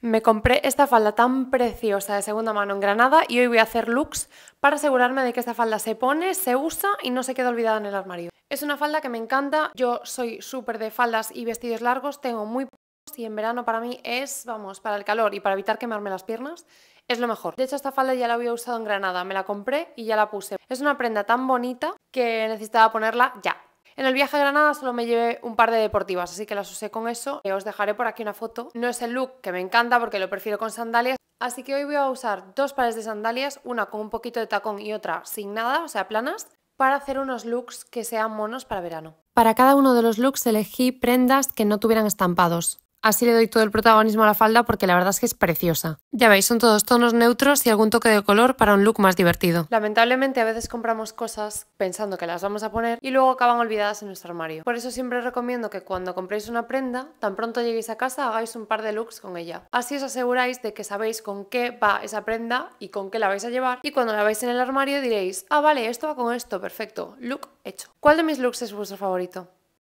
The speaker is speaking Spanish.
Me compré esta falda tan preciosa de segunda mano en Granada y hoy voy a hacer looks para asegurarme de que esta falda se pone, se usa y no se queda olvidada en el armario. Es una falda que me encanta, yo soy súper de faldas y vestidos largos, tengo muy pocos y en verano para mí es, vamos, para el calor y para evitar quemarme las piernas, es lo mejor. De hecho esta falda ya la había usado en Granada, me la compré y ya la puse. Es una prenda tan bonita que necesitaba ponerla ya. En el viaje a Granada solo me llevé un par de deportivas, así que las usé con eso. Eh, os dejaré por aquí una foto. No es el look que me encanta porque lo prefiero con sandalias, Así que hoy voy a usar dos pares de sandalias, una con un poquito de tacón y otra sin nada, o sea, planas, para hacer unos looks que sean monos para verano. Para cada uno de los looks elegí prendas que no tuvieran estampados. Así le doy todo el protagonismo a la falda porque la verdad es que es preciosa. Ya veis, son todos tonos neutros y algún toque de color para un look más divertido. Lamentablemente a veces compramos cosas pensando que las vamos a poner y luego acaban olvidadas en nuestro armario. Por eso siempre recomiendo que cuando compréis una prenda, tan pronto lleguéis a casa hagáis un par de looks con ella. Así os aseguráis de que sabéis con qué va esa prenda y con qué la vais a llevar y cuando la veis en el armario diréis, ah vale, esto va con esto, perfecto, look hecho. ¿Cuál de mis looks es vuestro favorito?